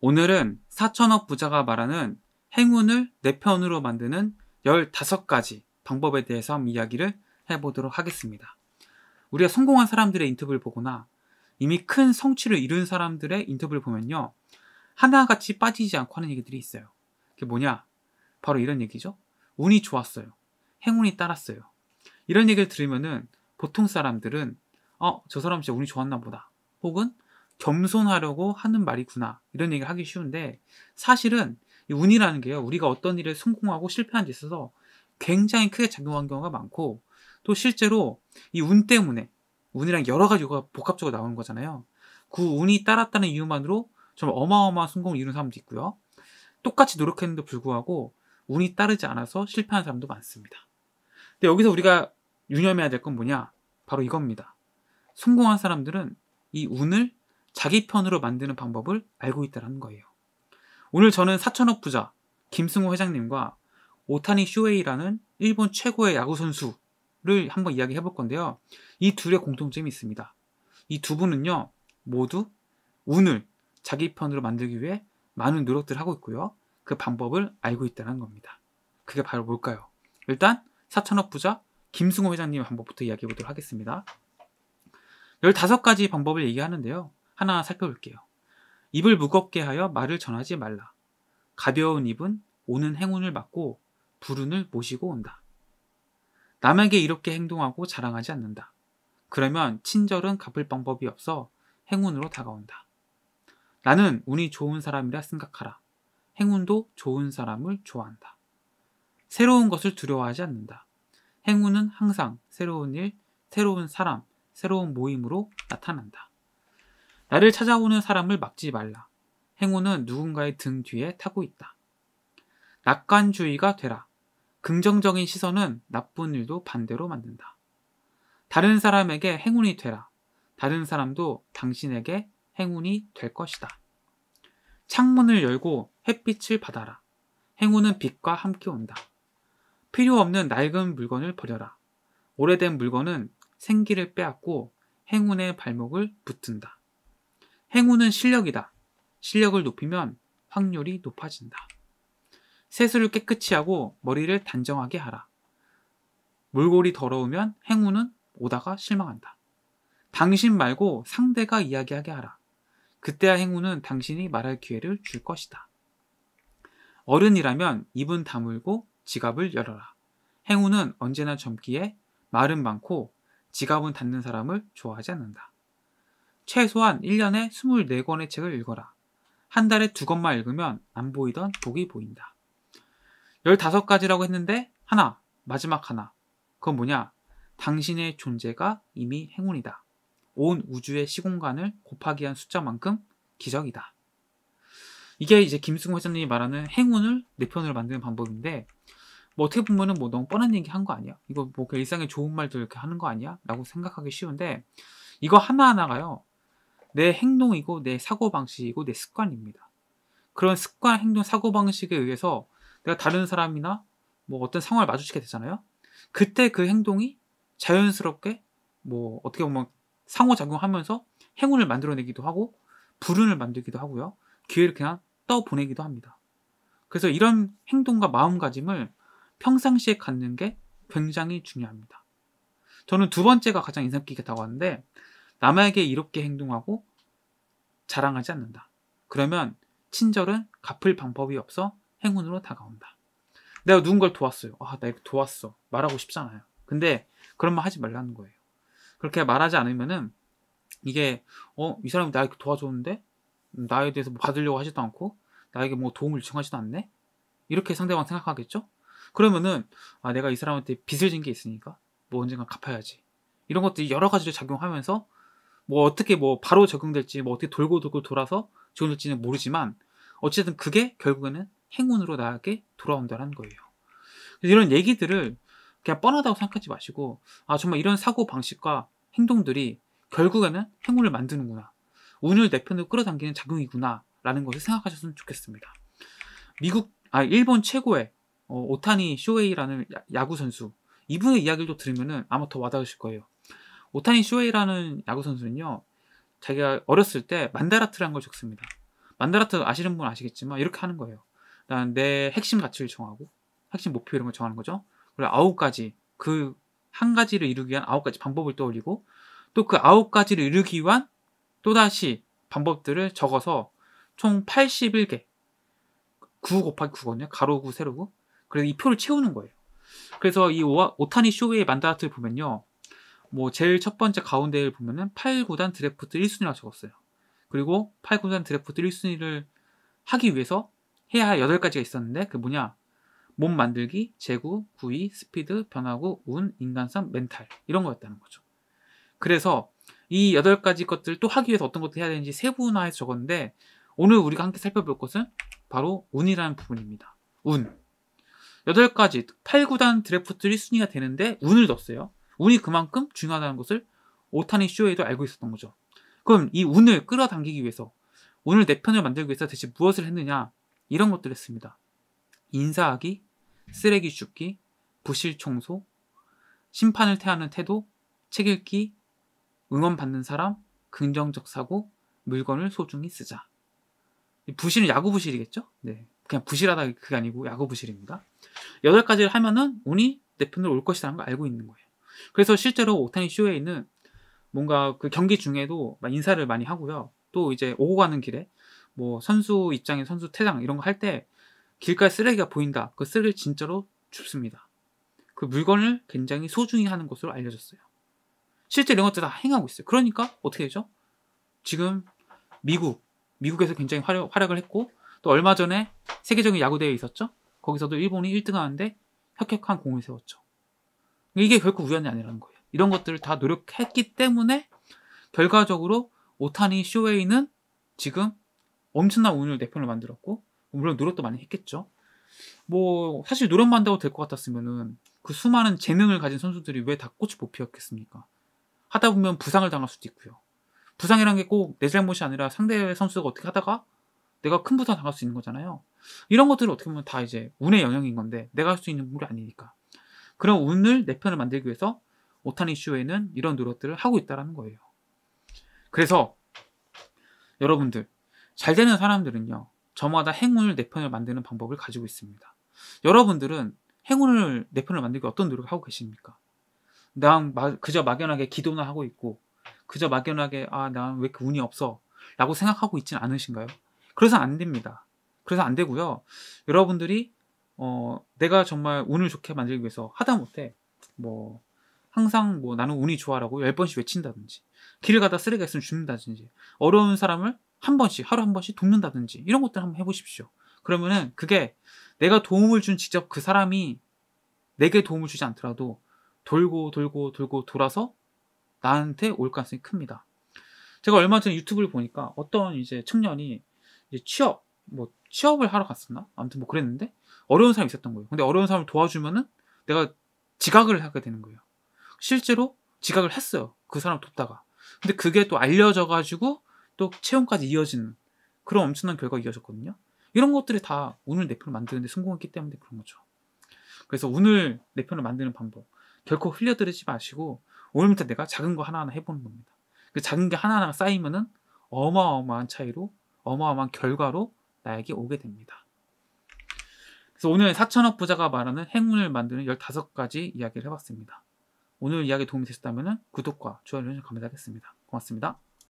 오늘은 4천억 부자가 말하는 행운을 내 편으로 만드는 15가지 방법에 대해서 이야기를 해보도록 하겠습니다. 우리가 성공한 사람들의 인터뷰를 보거나 이미 큰 성취를 이룬 사람들의 인터뷰를 보면요. 하나같이 빠지지 않고 하는 얘기들이 있어요. 그게 뭐냐? 바로 이런 얘기죠. 운이 좋았어요. 행운이 따랐어요. 이런 얘기를 들으면은 보통 사람들은 어, 저 사람 진짜 운이 좋았나 보다. 혹은 겸손하려고 하는 말이구나 이런 얘기를 하기 쉬운데 사실은 운이라는 게요 우리가 어떤 일에 성공하고 실패한 데 있어서 굉장히 크게 작용한 경우가 많고 또 실제로 이 운 때문에 운이랑 여러 가지가 복합적으로 나오는 거잖아요 그 운이 따랐다는 이유만으로 정말 어마어마한 성공을 이룬 사람도 있고요 똑같이 노력했는데 도 불구하고 운이 따르지 않아서 실패한 사람도 많습니다 근데 여기서 우리가 유념해야 될 건 뭐냐 바로 이겁니다 성공한 사람들은 이 운을 자기 편으로 만드는 방법을 알고 있다는 거예요. 오늘 저는 4천억 부자 김승호 회장님과 오타니 쇼웨이라는 일본 최고의 야구 선수를 한번 이야기해 볼 건데요. 이 둘의 공통점이 있습니다. 이 두 분은요, 모두 운을 자기 편으로 만들기 위해 많은 노력들을 하고 있고요. 그 방법을 알고 있다는 겁니다. 그게 바로 뭘까요? 일단 4천억 부자 김승호 회장님의 방법부터 이야기해 보도록 하겠습니다. 15가지 방법을 얘기하는데요. 하나 살펴볼게요. 입을 무겁게 하여 말을 전하지 말라. 가벼운 입은 오는 행운을 막고 불운을 모시고 온다. 남에게 이렇게 행동하고 자랑하지 않는다. 그러면 친절은 갚을 방법이 없어 행운으로 다가온다. 나는 운이 좋은 사람이라 생각하라. 행운도 좋은 사람을 좋아한다. 새로운 것을 두려워하지 않는다. 행운은 항상 새로운 일, 새로운 사람, 새로운 모임으로 나타난다. 나를 찾아오는 사람을 막지 말라. 행운은 누군가의 등 뒤에 타고 있다. 낙관주의가 되라. 긍정적인 시선은 나쁜 일도 반대로 만든다. 다른 사람에게 행운이 되라. 다른 사람도 당신에게 행운이 될 것이다. 창문을 열고 햇빛을 받아라. 행운은 빛과 함께 온다. 필요 없는 낡은 물건을 버려라. 오래된 물건은 생기를 빼앗고 행운의 발목을 붙든다. 행운은 실력이다. 실력을 높이면 확률이 높아진다. 세수를 깨끗이 하고 머리를 단정하게 하라. 물골이 더러우면 행운은 오다가 실망한다. 당신 말고 상대가 이야기하게 하라. 그때야 행운은 당신이 말할 기회를 줄 것이다. 어른이라면 입은 다물고 지갑을 열어라. 행운은 언제나 젊기에 말은 많고 지갑은 닫는 사람을 좋아하지 않는다. 최소한 1년에 24권의 책을 읽어라. 한 달에 두 권만 읽으면 안 보이던 복이 보인다. 15가지라고 했는데 하나, 마지막 하나. 그건 뭐냐? 당신의 존재가 이미 행운이다. 온 우주의 시공간을 곱하기 한 숫자만큼 기적이다. 이게 이제 김승호 회장님이 말하는 행운을 내 편으로 만드는 방법인데 뭐 어떻게 보면뭐 너무 뻔한 얘기 한 거 아니야? 이거 뭐일상에 좋은 말도 이렇게 하는 거 아니야? 라고 생각하기 쉬운데 이거 하나하나가요. 내 행동이고 내 사고방식이고 내 습관입니다. 그런 습관, 행동, 사고방식에 의해서 내가 다른 사람이나 뭐 어떤 상황을 마주치게 되잖아요. 그때 그 행동이 자연스럽게 뭐 어떻게 보면 상호작용하면서 행운을 만들어내기도 하고 불운을 만들기도 하고요. 기회를 그냥 떠보내기도 합니다. 그래서 이런 행동과 마음가짐을 평상시에 갖는 게 굉장히 중요합니다. 저는 두 번째가 가장 인상 깊게 다가왔는데 남에게 이렇게 행동하고 자랑하지 않는다. 그러면 친절은 갚을 방법이 없어 행운으로 다가온다. 내가 누군가를 도왔어요. 아, 나 이렇게 도왔어. 말하고 싶잖아요. 근데 그런 말 하지 말라는 거예요. 그렇게 말하지 않으면은 이게 어, 이 사람이 나에게 도와줬는데 나에 대해서 뭐 받으려고 하지도 않고 나에게 뭐 도움을 요청하지도 않네. 이렇게 상대방 생각하겠죠? 그러면은 아, 내가 이 사람한테 빚을 진 게 있으니까 뭐 언젠가 갚아야지. 이런 것들이 여러 가지로 작용하면서 뭐 어떻게 뭐 바로 적용될지 뭐 어떻게 돌고 돌고 돌아서 적용될지는 모르지만 어쨌든 그게 결국에는 행운으로 나에게 돌아온다는 거예요. 이런 얘기들을 그냥 뻔하다고 생각하지 마시고 아 정말 이런 사고 방식과 행동들이 결국에는 행운을 만드는구나 운을 내 편으로 끌어당기는 작용이구나 라는 것을 생각하셨으면 좋겠습니다. 미국 아 일본 최고의 어, 오타니 쇼웨이라는 야구 선수 이분의 이야기를 또 들으면은 아마 더 와닿으실 거예요. 오타니 쇼웨이라는 야구 선수는요. 자기가 어렸을 때 만다라트라는 걸 적습니다. 만다라트 아시는 분 아시겠지만 이렇게 하는 거예요. 일단 내 핵심 가치를 정하고 핵심 목표 이런 걸 정하는 거죠. 그리고 아홉 가지 그 한 가지를 이루기 위한 아홉 가지 방법을 떠올리고 또 그 아홉 가지를 이루기 위한 또 다시 방법들을 적어서 총 81개 9 곱하기 9거든요. 가로구 세로구. 그래서 이 표를 채우는 거예요. 그래서 이 오타니 쇼웨이 만다라트를 보면요. 뭐 제일 첫 번째 가운데를 보면은 8, 구단 드래프트 1순위라고 적었어요. 그리고 8, 구단 드래프트 1순위를 하기 위해서 해야 할 8가지가 있었는데 그 뭐냐? 몸 만들기, 재구, 구위, 스피드, 변화구, 운, 인간성, 멘탈 이런 거였다는 거죠. 그래서 이 8가지 것들 또 하기 위해서 어떤 것도 해야 되는지 세분화해서 적었는데 오늘 우리가 함께 살펴볼 것은 바로 운이라는 부분입니다. 운. 8가지, 8, 9단 드래프트 1순위가 되는데 운을 넣었어요. 운이 그만큼 중요하다는 것을 오타니 쇼에도 알고 있었던 거죠. 그럼 이 운을 끌어당기기 위해서 오늘 내 편을 만들기 위해서 대체 무엇을 했느냐 이런 것들을 했습니다. 인사하기, 쓰레기 줍기, 부실 청소, 심판을 태하는 태도, 책 읽기, 응원받는 사람, 긍정적 사고, 물건을 소중히 쓰자. 부실은 야구 부실이겠죠? 네. 그냥 부실하다 그게 아니고 야구 부실입니다. 여덟 가지를 하면은 운이 내 편으로 올 것이라는 걸 알고 있는 거예요. 그래서 실제로 오타니쇼에이는 뭔가 그 경기 중에도 인사를 많이 하고요. 또 이제 오고 가는 길에 뭐 선수 입장에 선수 퇴장 이런 거 할 때 길가에 쓰레기가 보인다. 그 쓰레기 를 진짜로 줍습니다. 그 물건을 굉장히 소중히 하는 것으로 알려졌어요. 실제 이런 것들 다 행하고 있어요. 그러니까 어떻게 되죠? 지금 미국, 미국에서 굉장히 활약, 활약을 했고 또 얼마 전에 세계적인 야구대회 있었죠? 거기서도 일본이 1등 하는데 협격한 공을 세웠죠. 이게 결코 우연이 아니라는 거예요. 이런 것들을 다 노력했기 때문에 결과적으로 오타니 쇼웨이는 지금 엄청난 운을 내 네 편을 만들었고 물론 노력도 많이 했겠죠. 뭐 사실 노력만 한다고 될 것 같았으면은 그 수많은 재능을 가진 선수들이 왜 다 꽃이 못 피었겠습니까? 하다 보면 부상을 당할 수도 있고요. 부상이란 게 꼭 내 잘못이 아니라 상대 선수가 어떻게 하다가 내가 큰 부상 당할 수 있는 거잖아요. 이런 것들을 어떻게 보면 다 이제 운의 영향인 건데 내가 할 수 있는 물이 아니니까. 그런 운을 내 편을 만들기 위해서 오타니 쇼에는 이런 노력들을 하고 있다라는 거예요. 그래서 여러분들 잘 되는 사람들은요 저마다 행운을 내 편을 만드는 방법을 가지고 있습니다. 여러분들은 행운을 내 편을 만들기 어떤 노력을 하고 계십니까? 난 마, 그저 막연하게 기도나 하고 있고 그저 막연하게 아난왜 이렇게 운이 없어 라고 생각하고 있진 않으신가요? 그래서 안 됩니다. 그래서 안 되고요. 여러분들이 어, 내가 정말 운을 좋게 만들기 위해서 하다못해 뭐 항상 뭐 나는 운이 좋아라고 열 번씩 외친다든지 길을 가다 쓰레기가 있으면 죽는다든지 어려운 사람을 한 번씩 하루 한 번씩 돕는다든지 이런 것들 한번 해보십시오. 그러면은 그게 내가 도움을 준 직접 그 사람이 내게 도움을 주지 않더라도 돌고 돌고 돌고 돌아서 나한테 올 가능성이 큽니다. 제가 얼마 전에 유튜브를 보니까 어떤 이제 청년이 이제 취업 뭐 취업을 하러 갔었나 아무튼 뭐 그랬는데 어려운 사람이 있었던 거예요. 근데 어려운 사람을 도와주면은 내가 지각을 하게 되는 거예요. 실제로 지각을 했어요. 그 사람 돕다가. 근데 그게 또 알려져 가지고 또체험까지 이어지는 그런 엄청난 결과가 이어졌거든요. 이런 것들이 다 운을 내 편을 만드는데 성공했기 때문에 그런 거죠. 그래서 운을 내 편을 만드는 방법. 결코 흘려들이지 마시고 오늘부터 내가 작은 거 하나하나 해보는 겁니다. 그 작은 게 하나하나 쌓이면은 어마어마한 차이로 어마어마한 결과로 나에게 오게 됩니다. 그래서 오늘 4천억 부자가 말하는 행운을 만드는 15가지 이야기를 해봤습니다. 오늘 이야기 도움이 되셨다면 구독과 좋아요 감사하겠습니다. 고맙습니다.